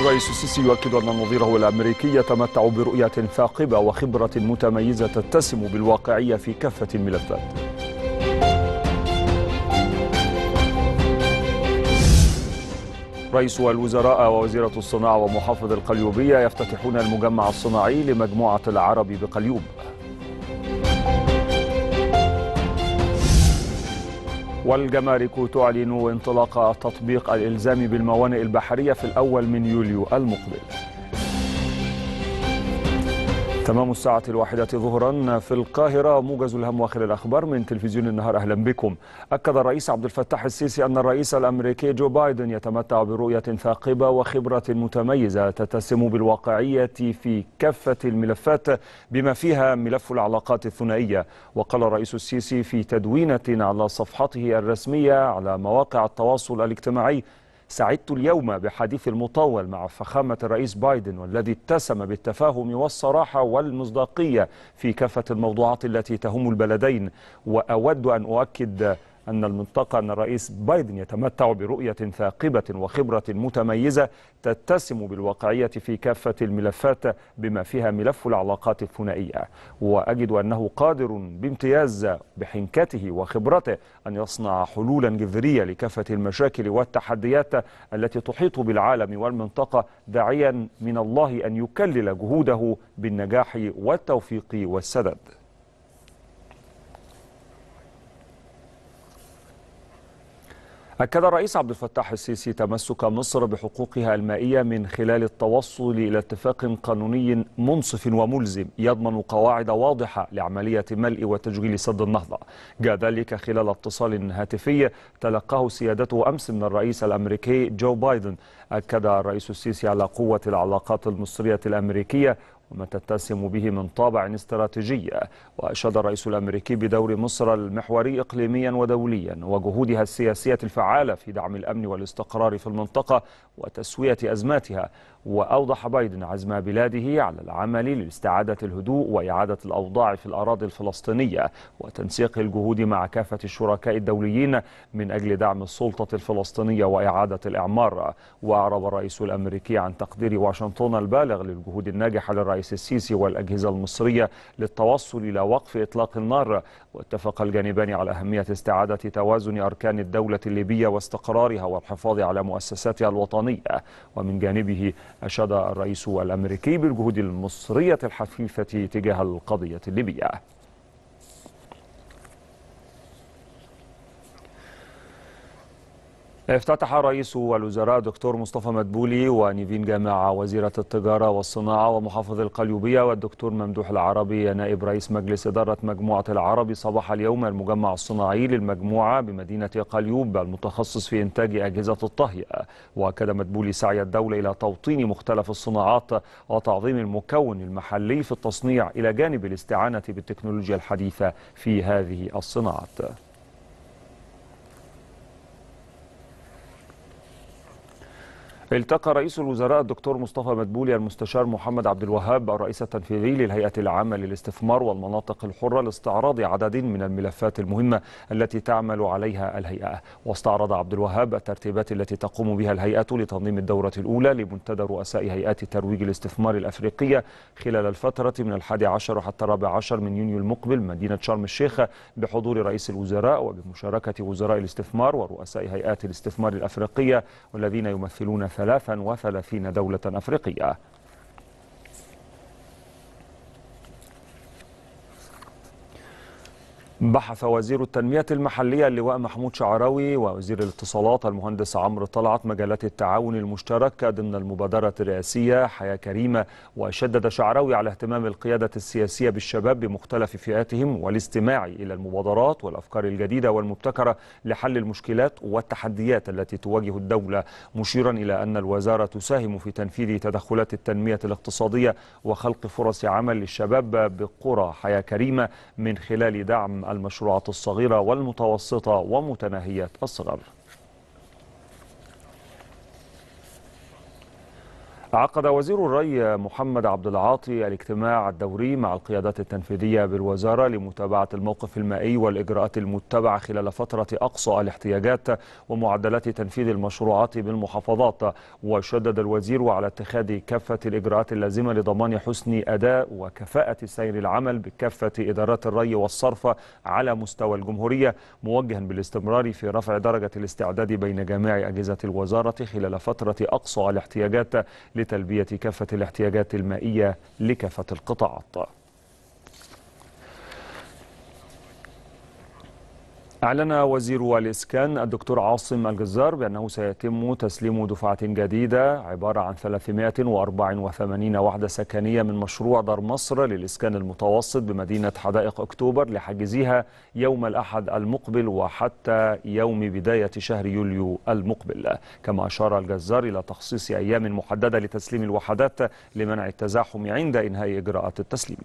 الرئيس السيسي يؤكد أن نظيره الأمريكي يتمتع برؤية ثاقبة وخبرة متميزة تتسم بالواقعية في كافة الملفات رئيس الوزراء ووزيرة الصناعة ومحافظ القليوبية يفتتحون المجمع الصناعي لمجموعة العرب بقليوب والجمارك تعلن انطلاق تطبيق الإلزام بالموانئ البحرية في الأول من يوليو المقبل تمام الساعة الواحدة ظهرا في القاهرة موجز الهم واخر الأخبار من تلفزيون النهار أهلا بكم أكد الرئيس عبد الفتاح السيسي أن الرئيس الأمريكي جو بايدن يتمتع برؤية ثاقبة وخبرة متميزة تتسم بالواقعية في كافة الملفات بما فيها ملف العلاقات الثنائية وقال الرئيس السيسي في تدوينة على صفحته الرسمية على مواقع التواصل الاجتماعي سعدت اليوم بحديث المطول مع فخامة الرئيس بايدن والذي اتسم بالتفاهم والصراحة والمصداقية في كافة الموضوعات التي تهم البلدين وأود أن أؤكد أن المنطقة أن الرئيس بايدن يتمتع برؤية ثاقبة وخبرة متميزة تتسم بالواقعية في كافة الملفات بما فيها ملف العلاقات الثنائية وأجد أنه قادر بامتياز بحنكته وخبرته أن يصنع حلولا جذرية لكافة المشاكل والتحديات التي تحيط بالعالم والمنطقة داعيا من الله أن يكلل جهوده بالنجاح والتوفيق والسدد أكد الرئيس عبد الفتاح السيسي تمسك مصر بحقوقها المائية من خلال التوصل إلى اتفاق قانوني منصف وملزم يضمن قواعد واضحة لعملية ملء وتجويل سد النهضة جاء ذلك خلال اتصال هاتفي تلقاه سيادته أمس من الرئيس الأمريكي جو بايدن أكد الرئيس السيسي على قوة العلاقات المصرية الأمريكية وما تتسم به من طابع استراتيجي وأشاد الرئيس الأمريكي بدور مصر المحوري إقليميا ودوليا وجهودها السياسية الفعالة في دعم الأمن والاستقرار في المنطقة وتسوية أزماتها وأوضح بايدن عزم بلاده على العمل لاستعادة الهدوء وإعادة الأوضاع في الأراضي الفلسطينية وتنسيق الجهود مع كافة الشركاء الدوليين من أجل دعم السلطة الفلسطينية وإعادة الإعمار وأعرب الرئيس الأمريكي عن تقدير واشنطن البالغ للجهود الناجحة للرئيس الرئيس السيسي والأجهزة المصرية للتوصل إلى وقف إطلاق النار واتفق الجانبان على أهمية استعادة توازن أركان الدولة الليبية واستقرارها والحفاظ على مؤسساتها الوطنية ومن جانبه أشاد الرئيس الأمريكي بالجهود المصرية الحثيثة تجاه القضية الليبية افتتح رئيس الوزراء دكتور مصطفى مدبولي ونيفين جامعة وزيرة التجارة والصناعة ومحافظ القليوبية والدكتور ممدوح العربي نائب رئيس مجلس إدارة مجموعة العربي صباح اليوم المجمع الصناعي للمجموعة بمدينة قليوب المتخصص في إنتاج أجهزة التهيئة وأكد مدبولي سعي الدولة إلى توطين مختلف الصناعات وتعظيم المكون المحلي في التصنيع إلى جانب الاستعانة بالتكنولوجيا الحديثة في هذه الصناعات التقى رئيس الوزراء الدكتور مصطفى مدبولي المستشار محمد عبد الوهاب الرئيس التنفيذي للهيئة العامة للاستثمار والمناطق الحرة لاستعراض عدد من الملفات المهمة التي تعمل عليها الهيئة واستعرض عبد الوهاب الترتيبات التي تقوم بها الهيئة لتنظيم الدورة الأولى لمنتدى رؤساء هيئات ترويج الاستثمار الأفريقية خلال الفترة من الحادي عشر حتى الرابع عشر من يونيو المقبل مدينة شرم الشيخ بحضور رئيس الوزراء وبمشاركة وزراء الاستثمار ورؤساء هيئات الاستثمار الأفريقية والذين يمثلون 33 دولة أفريقية بحث وزير التنمية المحلية اللواء محمود شعراوي ووزير الاتصالات المهندس عمرو طلعت مجالات التعاون المشترك ضمن المبادرة الرئاسية حياة كريمة وشدد شعراوي على اهتمام القيادة السياسية بالشباب بمختلف فئاتهم والاستماع إلى المبادرات والأفكار الجديدة والمبتكرة لحل المشكلات والتحديات التي تواجه الدولة مشيرا إلى أن الوزارة تساهم في تنفيذ تدخلات التنمية الاقتصادية وخلق فرص عمل للشباب بقرى حياة كريمة من خلال دعم المشروعات الصغيرة والمتوسطة ومتناهية الصغر عقد وزير الري محمد عبد العاطي الاجتماع الدوري مع القيادات التنفيذية بالوزارة لمتابعة الموقف المائي والإجراءات المتبعة خلال فترة أقصى الاحتياجات ومعدلات تنفيذ المشروعات بالمحافظات وشدد الوزير على اتخاذ كافة الإجراءات اللازمة لضمان حسن أداء وكفاءة سير العمل بكافة إدارات الري والصرف على مستوى الجمهورية موجها بالاستمرار في رفع درجة الاستعداد بين جميع أجهزة الوزارة خلال فترة أقصى الاحتياجات لتلبية كافة الاحتياجات المائية لكافة القطاعات أعلن وزير الإسكان الدكتور عاصم الجزار بأنه سيتم تسليم دفعة جديدة عبارة عن 384 وحدة سكنية من مشروع دار مصر للإسكان المتوسط بمدينة حدائق أكتوبر لحجزها يوم الأحد المقبل وحتى يوم بداية شهر يوليو المقبل كما أشار الجزار إلى تخصيص أيام محددة لتسليم الوحدات لمنع التزاحم عند إنهاء إجراءات التسليم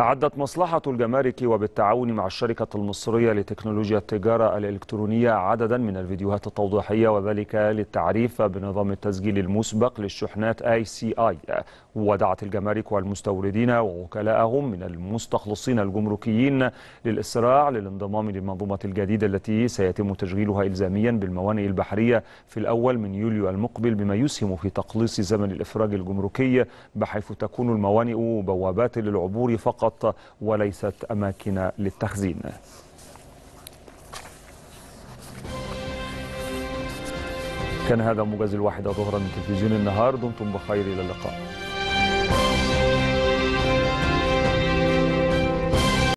أعدت مصلحة الجمارك وبالتعاون مع الشركة المصرية لتكنولوجيا التجارة الإلكترونية عددا من الفيديوهات التوضيحية وذلك للتعريف بنظام التسجيل المسبق للشحنات اي سي اي ودعت الجمارك والمستوردين ووكلاءهم من المستخلصين الجمركيين للإسراع للانضمام للمنظومة الجديدة التي سيتم تشغيلها إلزاميا بالموانئ البحرية في الأول من يوليو المقبل بما يسهم في تقليص زمن الإفراج الجمركي بحيث تكون الموانئ بوابات للعبور فقط فقط وليست أماكن للتخزين كان هذا موجز الواحدة ظهرا من تلفزيون النهار دمتم بخير إلى اللقاء